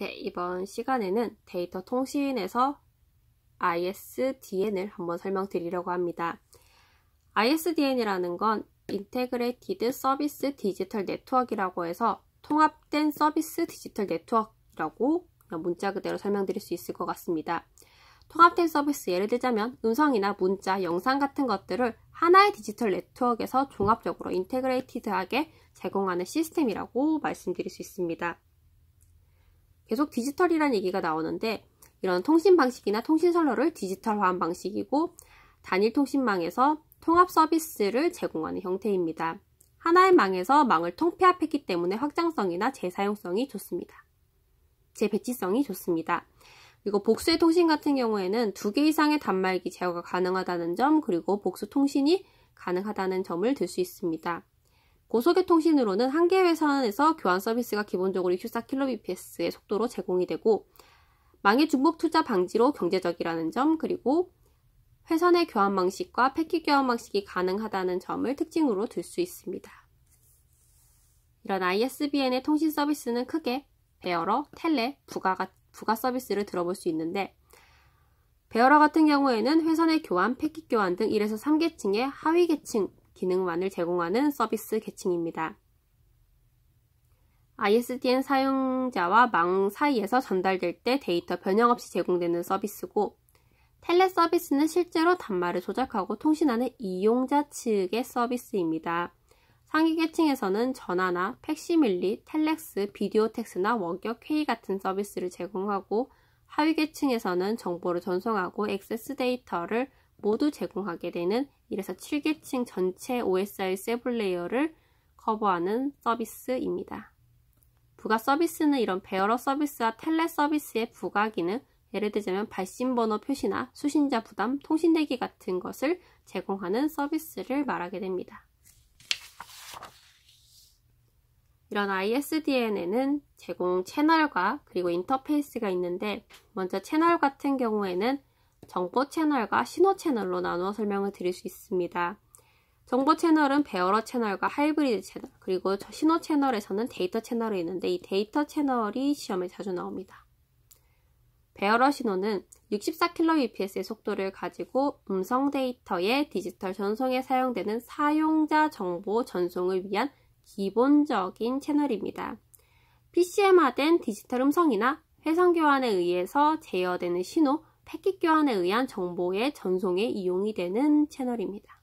네, 이번 시간에는 데이터 통신에서 ISDN을 한번 설명드리려고 합니다. ISDN이라는 건 인테그레이티드 서비스 디지털 네트워이라고 해서 통합된 서비스 디지털 네트워크라고 문자 그대로 설명드릴 수 있을 것 같습니다. 통합된 서비스 예를 들자면 음성이나 문자, 영상 같은 것들을 하나의 디지털 네트워크에서 종합적으로 인테그레이티드하게 제공하는 시스템이라고 말씀드릴 수 있습니다. 계속 디지털이라는 얘기가 나오는데 이런 통신 방식이나 통신 선로를 디지털화한 방식이고 단일 통신망에서 통합 서비스를 제공하는 형태입니다. 하나의 망에서 망을 통폐합했기 때문에 확장성이나 재사용성이 좋습니다. 재배치성이 좋습니다. 그리고 복수의 통신 같은 경우에는 두 개 이상의 단말기 제어가 가능하다는 점 그리고 복수 통신이 가능하다는 점을 들 수 있습니다. 고속의통신으로는한개 회선에서 교환 서비스가 기본적으로 64kbps의 속도로 제공이 되고 망해 중복 투자 방지로 경제적이라는 점 그리고 회선의 교환 방식과 패킷 교환 방식이 가능하다는 점을 특징으로 들 수 있습니다. 이런 ISBN의 통신 서비스는 크게 베어러, 텔레, 부가, 부가 서비스를 들어볼 수 있는데 베어러 같은 경우에는 회선의 교환, 패킷 교환 등 1에서 3계층의 하위 계층 기능만을 제공하는 서비스 계층입니다. ISDN 사용자와 망 사이에서 전달될 때 데이터 변형 없이 제공되는 서비스고 텔레 서비스는 실제로 단말을 조작하고 통신하는 이용자 측의 서비스입니다. 상위 계층에서는 전화나 팩시밀리, 텔렉스, 비디오 텍스나 원격 회의 같은 서비스를 제공하고 하위 계층에서는 정보를 전송하고 액세스 데이터를 모두 제공하게 되는 이래서 7계층 전체 OSI 세블 레이어를 커버하는 서비스입니다. 부가 서비스는 이런 배어러 서비스와 텔레 서비스의 부가 기능, 예를 들자면 발신 번호 표시나 수신자 부담, 통신 대기 같은 것을 제공하는 서비스를 말하게 됩니다. 이런 ISDN에는 제공 채널과 그리고 인터페이스가 있는데 먼저 채널 같은 경우에는 정보 채널과 신호 채널로 나누어 설명을 드릴 수 있습니다. 정보 채널은 배어러 채널과 하이브리드 채널, 그리고 신호 채널에서는 데이터 채널이 있는데 이 데이터 채널이 시험에 자주 나옵니다. 배어러 신호는 64kbps의 속도를 가지고 음성 데이터의 디지털 전송에 사용되는 사용자 정보 전송을 위한 기본적인 채널입니다. PCM화된 디지털 음성이나 회선 교환에 의해서 제어되는 신호, 패킷 교환에 의한 정보의 전송에 이용이 되는 채널입니다.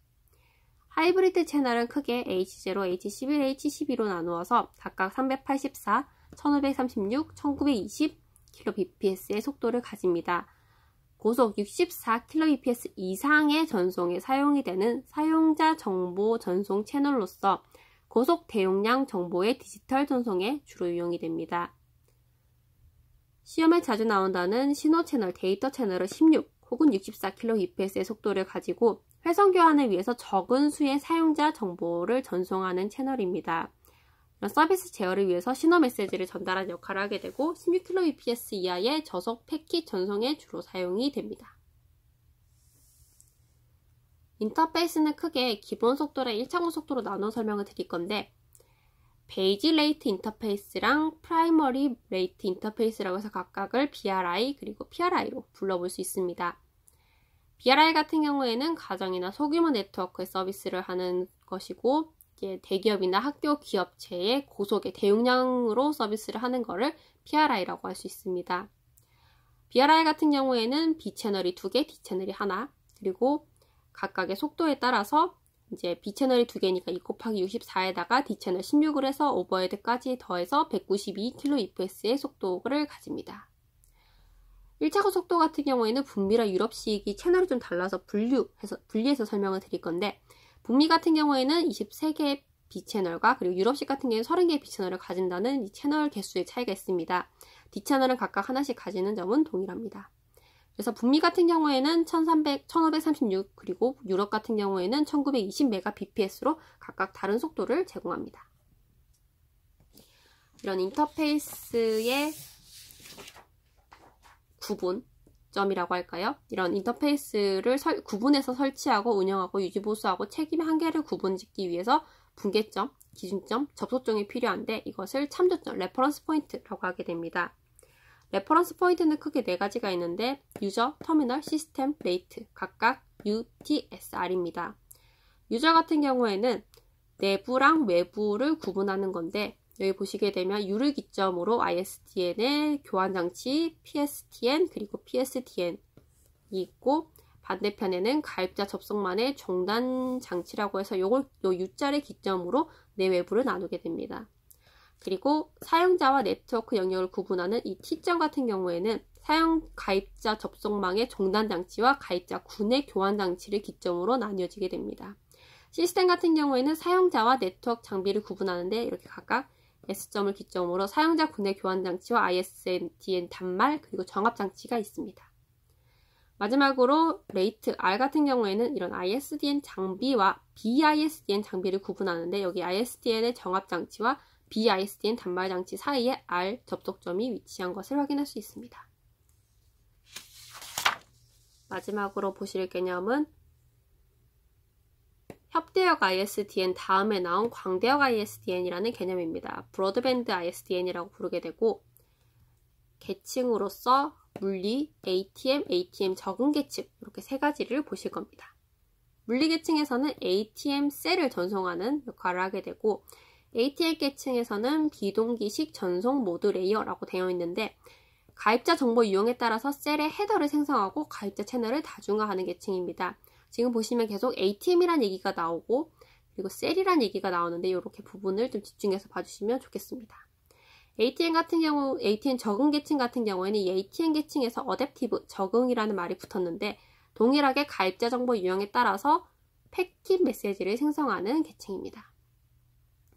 하이브리드 채널은 크게 H0, H11, H12로 나누어서 각각 384, 1536, 1920kbps의 속도를 가집니다. 고속 64kbps 이상의 전송에 사용이 되는 사용자 정보 전송 채널로서 고속 대용량 정보의 디지털 전송에 주로 이용이 됩니다. 시험에 자주 나온다는 신호 채널 데이터 채널을 16 혹은 64kbps의 속도를 가지고 회선 교환을 위해서 적은 수의 사용자 정보를 전송하는 채널입니다. 서비스 제어를 위해서 신호 메시지를 전달하는 역할을 하게 되고 16kbps 이하의 저속 패킷 전송에 주로 사용이 됩니다. 인터페이스는 크게 기본 속도를 1차원 속도로 나눠 설명을 드릴 건데 베이지 레이트 인터페이스랑 프라이머리 레이트 인터페이스라고 해서 각각을 BRI 그리고 PRI로 불러볼 수 있습니다. BRI 같은 경우에는 가정이나 소규모 네트워크의 서비스를 하는 것이고 대기업이나 학교 기업체의 고속의 대용량으로 서비스를 하는 것을 PRI라고 할 수 있습니다. BRI 같은 경우에는 B 채널이 두개 D 채널이 하나, 그리고 각각의 속도에 따라서 이제 B 채널이 두 개니까 2 곱하기 64에다가 D 채널 16을 해서 오버헤드까지 더해서 1 9 2 k b p s 의 속도를 가집니다. 1차 고속도 같은 경우에는 북미라 유럽식이 채널이 좀 달라서 분류해서, 분리해서 설명을 드릴 건데 북미 같은 경우에는 23개의 B 채널과 그리고 유럽식 같은 경우에는 30개의 B 채널을 가진다는 이 채널 개수의 차이가 있습니다. D 채널은 각각 하나씩 가지는 점은 동일합니다. 그래서 북미 같은 경우에는 1300, 1536 그리고 유럽 같은 경우에는 1920 mbps로 각각 다른 속도를 제공합니다. 이런 인터페이스의 구분 점이라고 할까요? 이런 인터페이스를 설, 구분해서 설치하고 운영하고 유지보수하고 책임 한계를 구분짓기 위해서 분계점, 기준점, 접속점이 필요한데 이것을 참조점, 레퍼런스 포인트라고 하게 됩니다. 레퍼런스 네, 포인트는 크게 네 가지가 있는데 유저, 터미널, 시스템, 레이트 각각 UTSR입니다. 유저 같은 경우에는 내부랑 외부를 구분하는 건데 여기 보시게 되면 유를 기점으로 ISDN의 교환장치 PSTN 그리고 p s t n 이 있고 반대편에는 가입자 접속만의 종단 장치라고 해서 요걸 요 U자를 기점으로 내 외부를 나누게 됩니다. 그리고 사용자와 네트워크 영역을 구분하는 이 T점 같은 경우에는 사용 가입자 접속망의 종단 장치와 가입자 군의 교환 장치를 기점으로 나뉘어지게 됩니다. 시스템 같은 경우에는 사용자와 네트워크 장비를 구분하는데 이렇게 각각 S점을 기점으로 사용자 군의 교환 장치와 ISDN 단말 그리고 정합 장치가 있습니다. 마지막으로 레이트 R 같은 경우에는 이런 ISDN 장비와 BISDN 장비를 구분하는데 여기 ISDN의 정합 장치와 BISDN 단말 장치 사이에 R 접속점이 위치한 것을 확인할 수 있습니다. 마지막으로 보실 개념은 협대역 ISDN 다음에 나온 광대역 ISDN이라는 개념입니다. 브로드밴드 ISDN이라고 부르게 되고 계층으로서 물리, ATM, ATM 적응 계층 이렇게 세 가지를 보실 겁니다. 물리 계층에서는 ATM 셀을 전송하는 역할을 하게 되고 ATL 계층에서는 비동기식 전송 모드 레이어라고 되어 있는데 가입자 정보 유형에 따라서 셀의 헤더를 생성하고 가입자 채널을 다중화하는 계층입니다. 지금 보시면 계속 ATM이란 얘기가 나오고 그리고 셀이란 얘기가 나오는데 이렇게 부분을 좀 집중해서 봐주시면 좋겠습니다. a t m 같은 경우, ATN 적응 계층 같은 경우에는 이 a t m 계층에서 어댑티브, 적응이라는 말이 붙었는데 동일하게 가입자 정보 유형에 따라서 패킷 메시지를 생성하는 계층입니다.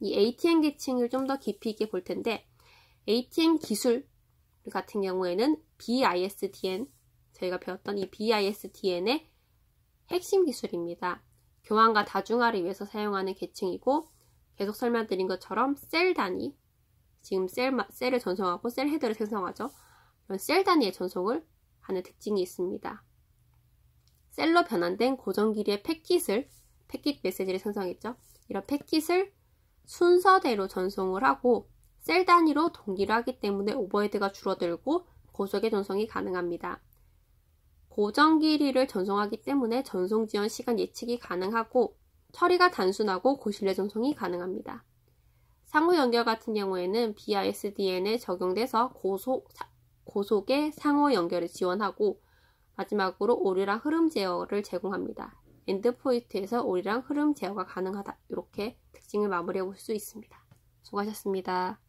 이 ATM 계층을 좀 더 깊이 있게 볼 텐데 ATM 기술 같은 경우에는 BISDN 저희가 배웠던 이 BISDN의 핵심 기술입니다. 교환과 다중화를 위해서 사용하는 계층이고 계속 설명드린 것처럼 셀 단위 지금 셀, 셀을 전송하고 셀헤드를 생성하죠. 이런 셀 단위의 전송을 하는 특징이 있습니다. 셀로 변환된 고정 길이의 패킷을 패킷 메시지를 생성했죠. 이런 패킷을 순서대로 전송을 하고 셀 단위로 동기를 하기 때문에 오버헤드가 줄어들고 고속의 전송이 가능합니다. 고정 길이를 전송하기 때문에 전송 지연 시간 예측이 가능하고 처리가 단순하고 고신뢰 전송이 가능합니다. 상호 연결 같은 경우에는 BISDN에 적용돼서 고속, 고속의 상호 연결을 지원하고 마지막으로 오류랑 흐름 제어를 제공합니다. 엔드포인트에서 오리랑 흐름 제어가 가능하다. 이렇게 특징을 마무리해 볼 수 있습니다. 수고하셨습니다.